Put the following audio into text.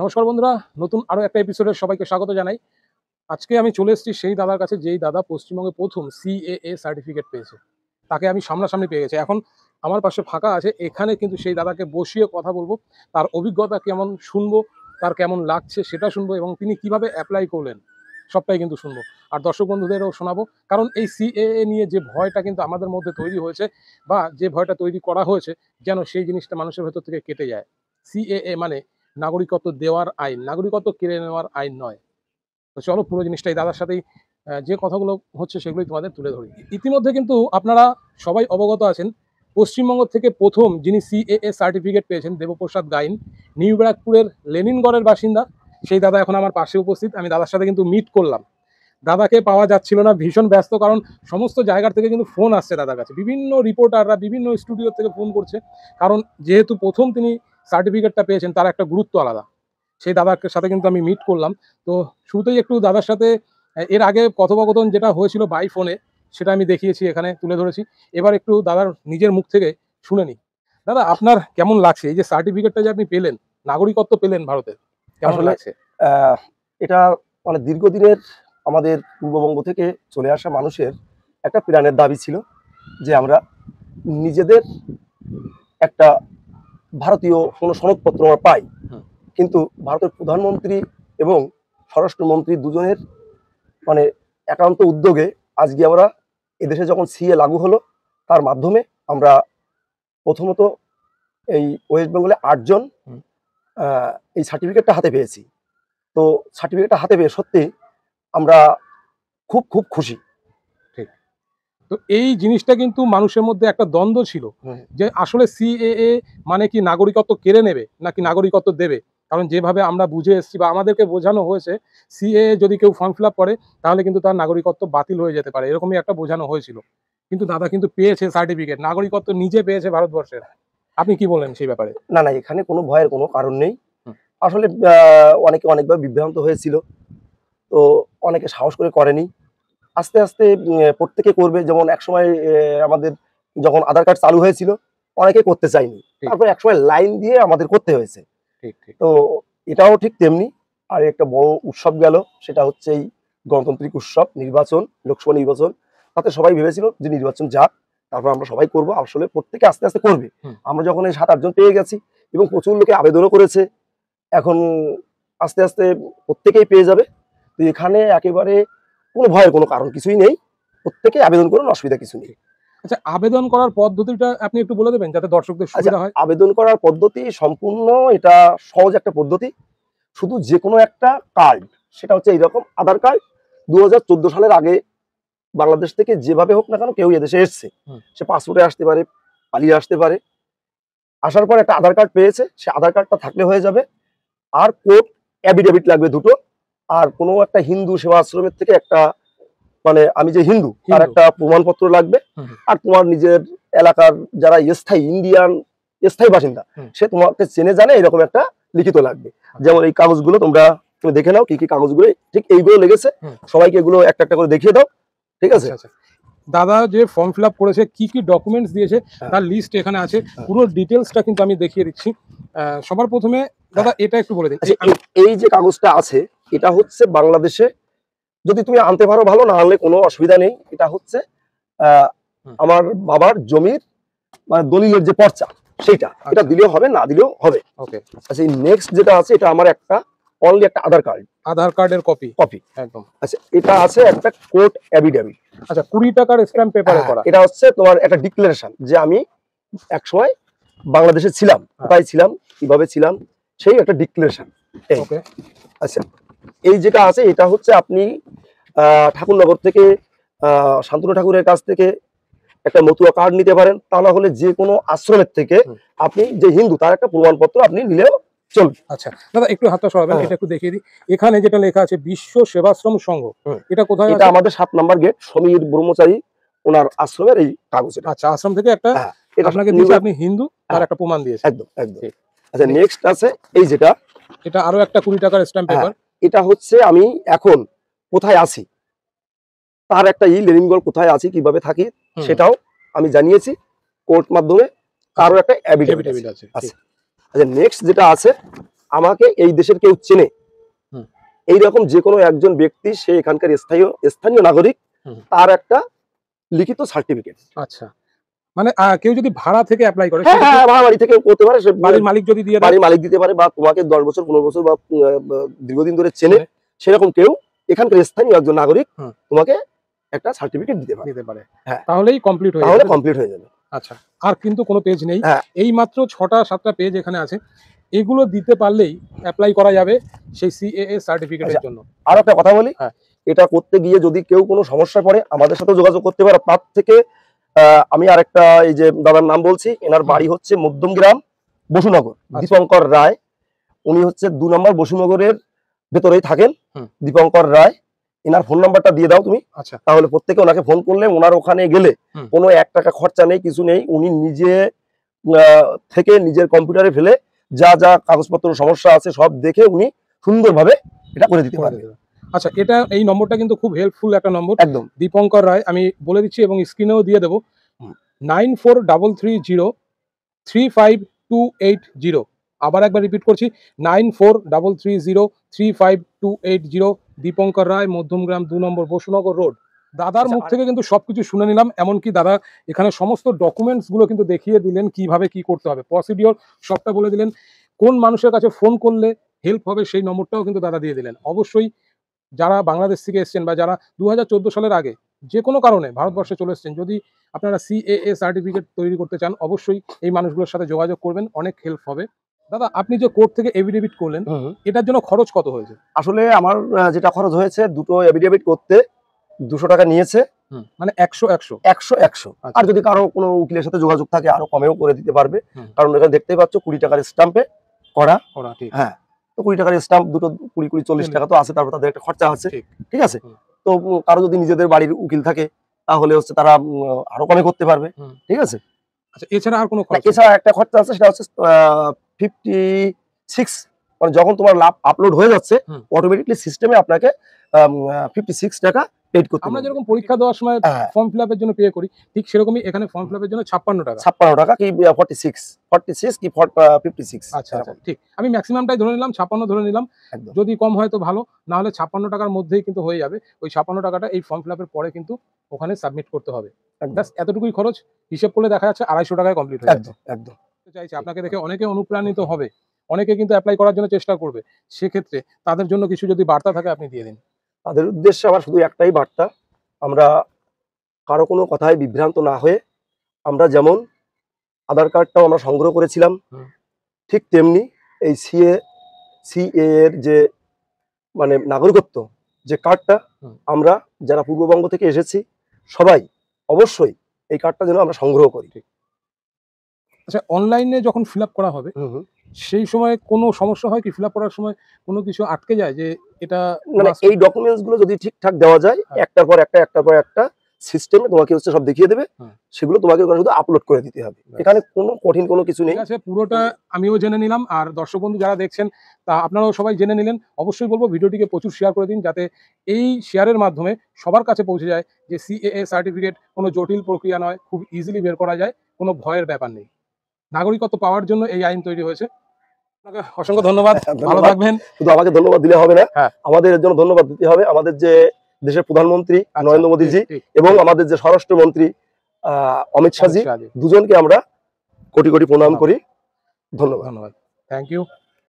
নমস্কার বন্ধুরা নতুন আরও একটা এপিসোডে সবাইকে স্বাগত জানাই আজকে আমি চলে এসেছি সেই দাদার কাছে যেই দাদা পশ্চিমবঙ্গে প্রথম সিএএ সার্টিফিকেট পেয়েছে তাকে আমি সামনাসামনি পেয়ে গেছি এখন আমার পাশে ফাঁকা আছে এখানে কিন্তু সেই দাদাকে বসিয়ে কথা বলবো তার অভিজ্ঞতা কেমন শুনবো তার কেমন লাগছে সেটা শুনবো এবং তিনি কিভাবে অ্যাপ্লাই করলেন সবটাই কিন্তু শুনবো আর দর্শক বন্ধুদেরও শোনাবো কারণ এই সিএএ নিয়ে যে ভয়টা কিন্তু আমাদের মধ্যে তৈরি হয়েছে বা যে ভয়টা তৈরি করা হয়েছে যেন সেই জিনিসটা মানুষের ভেতর থেকে কেটে যায় সিএএ মানে নাগরিকত্ব দেওয়ার আইন নাগরিকত্ব কেড়ে নেওয়ার আইন নয় তো চলো পুরো জিনিসটাই দাদার সাথেই যে কথাগুলো হচ্ছে সেগুলোই তোমাদের তুলে ধরি ইতিমধ্যে কিন্তু আপনারা সবাই অবগত আছেন পশ্চিমবঙ্গ থেকে প্রথম যিনি সিএএ সার্টিফিকেট পেয়েছেন দেবপ্রসাদ গাইন নিউ ব্যারাকপুরের লেনিনগড়ের বাসিন্দা সেই দাদা এখন আমার পাশে উপস্থিত আমি দাদার সাথে কিন্তু মিট করলাম দাদাকে পাওয়া যাচ্ছিল না ভীষণ ব্যস্ত কারণ সমস্ত জায়গার থেকে কিন্তু ফোন আসছে দাদার কাছে বিভিন্ন রিপোর্টাররা বিভিন্ন স্টুডিও থেকে ফোন করছে কারণ যেহেতু প্রথম তিনি সার্টিফিকেটটা পেয়েছেন তার একটা গুরুত্ব আলাদা সেই দাদার সাথে কিন্তু আমি মিট করলাম তো শুরুতেই একটু দাদার সাথে এর আগে কথোপকথন যেটা হয়েছিল বাই ফোনে সেটা আমি দেখিয়েছি এখানে তুলে ধরেছি এবার একটু দাদার নিজের মুখ থেকে শুনে নিই দাদা আপনার কেমন লাগছে এই যে সার্টিফিকেটটা যে আপনি পেলেন নাগরিকত্ব পেলেন ভারতের কেমন লাগছে এটা মানে দীর্ঘদিনের আমাদের পূর্ববঙ্গ থেকে চলে আসা মানুষের একটা প্রাণের দাবি ছিল যে আমরা নিজেদের একটা ভারতীয় কোনো সনদপত্র আমরা পাই হ্যাঁ। কিন্তু ভারতের প্রধানমন্ত্রী এবং স্বরাষ্ট্রমন্ত্রী দুজনের মানে একান্ত উদ্যোগে আজকে আমরা এদেশে যখন সিএ লাগু হলো তার মাধ্যমে আমরা প্রথমত এই ওয়েস্ট বেঙ্গলে আটজন এই সার্টিফিকেটটা হাতে পেয়েছি তো সার্টিফিকেটটা হাতে পেয়ে সত্যি আমরা খুব খুব খুশি তো এই জিনিসটা কিন্তু মানুষের মধ্যে একটা দ্বন্দ্ব ছিল হ্যাঁ। যে আসলে সিএএ মানে কি নাগরিকত্ব কেড়ে নেবে নাকি নাগরিকত্ব দেবে কারণ যেভাবে আমরা বুঝে এসেছি বা আমাদেরকে বোঝানো হয়েছে এ যদি কেউ ফর্ম ফিল করে তাহলে কিন্তু তার নাগরিকত্ব বাতিল হয়ে যেতে পারে এরকমই একটা বোঝানো হয়েছিল কিন্তু দাদা কিন্তু পেয়েছে সার্টিফিকেট নাগরিকত্ব নিজে পেয়েছে ভারতবর্ষের আপনি কি বলেন সেই ব্যাপারে না না এখানে কোনো ভয়ের কোনো কারণ নেই আসলে অনেকে অনেকবার বিভ্রান্ত হয়েছিল তো অনেকে সাহস করে করেনি আস্তে আস্তে প্রত্যেকে করবে যেমন একসময় আমাদের যখন আধার কার্ড চালু হয়েছিল অনেকে করতে চাইনি তারপরে একসময় লাইন দিয়ে আমাদের করতে হয়েছে তো এটাও ঠিক তেমনি আর একটা বড় উৎসব গেল সেটা হচ্ছে এই গণতান্ত্রিক উৎসব নির্বাচন লোকসভা নির্বাচন তাতে সবাই ভেবেছিল যে নির্বাচন যাক তারপর আমরা সবাই করব আসলে প্রত্যেকে আস্তে আস্তে করবে আমরা যখন এই সাত আটজন পেয়ে গেছি এবং প্রচুর লোকে আবেদনও করেছে এখন আস্তে আস্তে প্রত্যেকেই পেয়ে যাবে তো এখানে একেবারে কোনো ভয়ের কোনো কারণ কিছুই নেই প্রত্যেকে আবেদন করুন অসুবিধা কিছু নেই আচ্ছা আবেদন করার পদ্ধতিটা আপনি একটু বলে দেবেন যাতে দর্শকদের আচ্ছা, সুবিধা হয় আবেদন করার পদ্ধতি সম্পূর্ণ এটা সহজ একটা পদ্ধতি শুধু যে কোনো একটা কার্ড সেটা হচ্ছে এইরকম আধার কার্ড দু সালের আগে বাংলাদেশ থেকে যেভাবে হোক না কেন কেউ এদেশে এসছে সে পাসপোর্টে আসতে পারে পালিয়ে আসতে পারে আসার পর একটা আধার কার্ড পেয়েছে সে আধার কার্ডটা থাকলে হয়ে যাবে আর কোর্ট অ্যাভিডেভিট লাগবে দুটো আর কোনো একটা হিন্দু সেবা আশ্রমের থেকে একটা মানে আমি যে হিন্দু তার একটা প্রমাণপত্র লাগবে আর তোমার নিজের এলাকার যারা স্থায়ী ইন্ডিয়ান স্থায়ী বাসিন্দা সে তোমাকে চেনে জানে এরকম একটা লিখিত লাগবে যেমন এই কাগজগুলো তোমরা তুমি দেখে নাও কি কি কাগজগুলো ঠিক এইগুলো লেগেছে সবাইকে এগুলো একটা একটা করে দেখিয়ে দাও ঠিক আছে আচ্ছা, আচ্ছা। দাদা যে ফর্ম ফিল করেছে কি কি ডকুমেন্টস দিয়েছে হ্যাঁ। তার লিস্ট এখানে আছে হ্যাঁ। পুরো ডিটেলসটা কিন্তু আমি দেখিয়ে দিচ্ছি সবার প্রথমে হ্যাঁ। দাদা এটা একটু বলে দিন আচ্ছা, এই যে কাগজটা আছে এটা হচ্ছে বাংলাদেশে যদি তুমি আনতে পারো ভালো না আনলে কোনো অসুবিধা নেই এটা হচ্ছে আমার বাবার জমির মানে দলিলের যে পর্চা সেটা আচ্ছা। এটা দিলেও হবে না দিলেও হবে ওকে আচ্ছা নেক্সট যেটা আছে এটা আমার একটা অনলি একটা আধার কার্ড আধার কার্ডের কপি কপি একদম আচ্ছা এটা আছে একটা কোর্ট অ্যাবিডেভিট আচ্ছা কুড়ি টাকার স্ট্যাম্প পেপারে করা এটা হচ্ছে তোমার একটা ডিক্লারেশন যে আমি এক সময় বাংলাদেশে ছিলাম কোথায় ছিলাম কিভাবে ছিলাম সেই একটা ডিক্লারেশন ওকে আচ্ছা এই যেটা আছে এটা হচ্ছে আপনি ঠাকুরনগর থেকে শান্তনু ঠাকুরের কাছ থেকে একটা মতুয়া কার্ড নিতে পারেন তা না হলে যে কোনো আশ্রমের থেকে আপনি যে হিন্দু তার একটা প্রমাণপত্র আপনি নিলেও আচ্ছা দাদা একটু হ্যাঁ। এখানে যেটা লেখা আছে বিশ্ব সেবাশ্রম সংঘ এটা কোথায় আমাদের সাত গেট সমীর ওনার আশ্রমের এই কাগজ আচ্ছা আশ্রম থেকে একটা হ্যাঁ, আপনি হিন্দু আর হ্যাঁ। একটা প্রমাণ আচ্ছা নেক্সট আছে এই যেটা এটা আরো একটা কুড়ি টাকার স্ট্যাম্প পেপার এটা হচ্ছে আমি এখন কোথায় আছি তার একটা ই লেনিনগর কোথায় আছি কিভাবে থাকি সেটাও আমি জানিয়েছি কোর্ট মাধ্যমে তারও একটা আছে আচ্ছা নেক্সট আচ্ছা, যেটা আছে আমাকে এই দেশের কেউ চেনে এইরকম যে কোনো একজন ব্যক্তি সে এখানকার স্থানীয় স্থানীয় নাগরিক তার একটা লিখিত সার্টিফিকেট আচ্ছা মানে কেউ যদি ভাড়া থেকে অ্যাপ্লাই করে হ্যাঁ, হ্যাঁ ভাড়া বাড়ি থেকে করতে পারে বাড়ির মানে মালিক যদি দিয়ে বাড়ির মালিক দিতে পারে বা তোমাকে দশ বছর পনেরো বছর বা দীর্ঘদিন ধরে চেনে সেরকম কেউ এখানকার স্থানীয় একজন নাগরিক তোমাকে একটা সার্টিফিকেট দিতে পারে দিতে পারে হ্যাঁ। তাহলেই কমপ্লিট হয়ে তাহলে কমপ্লিট হয়ে যাবে আচ্ছা আর কিন্তু কোনো পেজ নেই হ্যাঁ। এই মাত্র ছটা সাতটা পেজ এখানে আছে এগুলো দিতে পারলেই অ্যাপ্লাই করা যাবে সেই সিএএ সার্টিফিকেটের আচ্ছা, জন্য আর একটা কথা বলি এটা করতে গিয়ে যদি কেউ কোনো সমস্যা পড়ে আমাদের সাথে যোগাযোগ করতে পারে তার থেকে আমি একটা এই যে দাদার নাম বলছি এনার বাড়ি হচ্ছে মধ্যম গ্রাম বসুনগর আচ্ছা। দীপঙ্কর রায় উনি হচ্ছে দু নম্বর বসুনগরের ভেতরেই থাকেন দীপঙ্কর রায় এনার ফোন নাম্বারটা দিয়ে দাও তুমি আচ্ছা তাহলে প্রত্যেকে ওনাকে ফোন করলে ওনার ওখানে গেলে কোনো এক টাকা খরচা নেই কিছু নেই উনি নিজে থেকে নিজের কম্পিউটারে ফেলে যা যা কাগজপত্র সমস্যা আছে সব দেখে উনি সুন্দরভাবে এটা করে দিতে পারবে আচ্ছা এটা এই নম্বরটা কিন্তু খুব হেল্পফুল একটা নম্বর একদম দীপঙ্কর রায় আমি বলে দিচ্ছি এবং স্ক্রিনেও দিয়ে দেবো nine four double three zero three five two eight zero আবার একবার রিপিট করছি nine four double three zero three five two eight zero Dipankar Roy Madhyamgram দু নম্বর বসুনগর রোড দাদার আচ্ছা, মুখ থেকে কিন্তু সবকিছু শুনে নিলাম এমনকি দাদা এখানে সমস্ত ডকুমেন্টস গুলো কিন্তু দেখিয়ে দিলেন কিভাবে কি করতে হবে প্রসিডিওর সবটা বলে দিলেন কোন মানুষের কাছে ফোন করলে হেল্প হবে সেই নম্বরটাও কিন্তু দাদা দিয়ে দিলেন অবশ্যই যারা বাংলাদেশ থেকে এসছেন বা যারা দু সালের আগে যে কোনো কারণে ভারতবর্ষে চলে এসছেন যদি আপনারা সিএএ সার্টিফিকেট তৈরি করতে চান অবশ্যই এই মানুষগুলোর সাথে যোগাযোগ করবেন অনেক হেল্প হবে দাদা আপনি যে কোর্ট থেকে এভিডেভিট করলেন এটার জন্য খরচ কত হয়েছে আসলে আমার যেটা খরচ হয়েছে দুটো এভিডেভিট করতে দুশো টাকা নিয়েছে মানে একশো একশো একশো একশো আচ্ছা। আর যদি কারো কোনো উকিলের সাথে যোগাযোগ থাকে আরো কমেও করে দিতে পারবে কারণ এখানে দেখতেই পাচ্ছ কুড়ি টাকার স্টাম্পে করা হ্যাঁ কুড়ি টাকার স্টাম্প দুটো কুড়ি কুড়ি চল্লিশ টাকা তো আছে তারপর তাদের একটা খরচা আছে ঠিক আছে তো কারো যদি নিজেদের বাড়ির উকিল থাকে তাহলে হচ্ছে তারা আরো কমে করতে পারবে ঠিক আছে আচ্ছা এছাড়া আর কোনো এছাড়া একটা খরচা আছে সেটা হচ্ছে ফিফটি সিক্স মানে যখন তোমার লাভ আপলোড হয়ে যাচ্ছে অটোমেটিকলি সিস্টেমে আপনাকে ফিফটি সিক্স টাকা পেড করতে আমরা যেরকম পরীক্ষা দেওয়ার সময় ফর্ম ফিল আপের জন্য পে করি ঠিক সেরকমই এখানে ফর্ম ফিল আপের জন্য ছাপ্পান্ন টাকা ছাপ্পান্ন টাকা কি ফর্টি সিক্স কি ফিফটি সিক্স আচ্ছা, আচ্ছা ঠিক আমি ম্যাক্সিমামটাই ধরে নিলাম ছাপ্পান্ন ধরে নিলাম যদি কম হয় তো ভালো না হলে ছাপ্পান্ন টাকার মধ্যেই কিন্তু হয়ে যাবে ওই ছাপ্পান্ন টাকাটা এই ফর্ম ফিল আপের পরে কিন্তু ওখানে সাবমিট করতে হবে এতটুকুই খরচ হিসেব করলে দেখা যাচ্ছে আড়াইশো টাকায় কমপ্লিট হয়ে একদম একদম চাইছি আপনাকে দেখে অনেকে অনুপ্রাণিত হবে অনেকে কিন্তু অ্যাপ্লাই করার জন্য চেষ্টা করবে সেক্ষেত্রে তাদের জন্য কিছু যদি বার্তা থাকে আপনি দিয়ে দিন তাদের উদ্দেশ্যে আমার শুধু একটাই বার্তা আমরা কারো কোনো কথায় বিভ্রান্ত না হয়ে আমরা যেমন আধার কার্ডটাও আমরা সংগ্রহ করেছিলাম ঠিক তেমনি এই সিএ সিএ এর যে মানে নাগরিকত্ব যে কার্ডটা আমরা যারা পূর্ববঙ্গ থেকে এসেছি সবাই অবশ্যই এই কার্ডটা যেন আমরা সংগ্রহ করি আচ্ছা অনলাইনে যখন ফিল করা হবে সেই সময় কোনো সমস্যা হয় কি ফিল করার সময় কোনো কিছু আটকে যায় যে এটা মানে এই ডকুমেন্টস গুলো যদি ঠিকঠাক দেওয়া যায় হ্যাঁ। একটার পর একটা একটার পর একটা সিস্টেমে তোমাকে হচ্ছে সব দেখিয়ে দেবে হ্যাঁ। সেগুলো তোমাকে ওখানে শুধু আপলোড করে দিতে হবে এখানে কোনো কঠিন কোনো কিছু নেই আছে পুরোটা আমিও জেনে নিলাম আর দর্শক বন্ধু যারা দেখছেন তা আপনারাও সবাই জেনে নিলেন অবশ্যই বলবো ভিডিওটিকে প্রচুর শেয়ার করে দিন যাতে এই শেয়ারের মাধ্যমে সবার কাছে পৌঁছে যায় যে সিএএ সার্টিফিকেট কোনো জটিল প্রক্রিয়া নয় খুব ইজিলি বের করা যায় কোনো ভয়ের ব্যাপার নেই নাগরিকত্ব পাওয়ার জন্য এই আইন তৈরি হয়েছে অসংখ্য ধন্যবাদ হ্যাঁ, ভালো থাকবেন শুধু আমাকে ধন্যবাদ দিলে হবে না হ্যাঁ। আমাদের জন্য ধন্যবাদ দিতে হবে আমাদের যে দেশের প্রধানমন্ত্রী আচ্ছা, নরেন্দ্র মোদীজি এবং আমাদের যে স্বরাষ্ট্রমন্ত্রী অমিত শাহজি দুজনকে আমরা কোটি কোটি প্রণাম করি ধন্যবাদ ধন্যবাদ থ্যাংক ইউ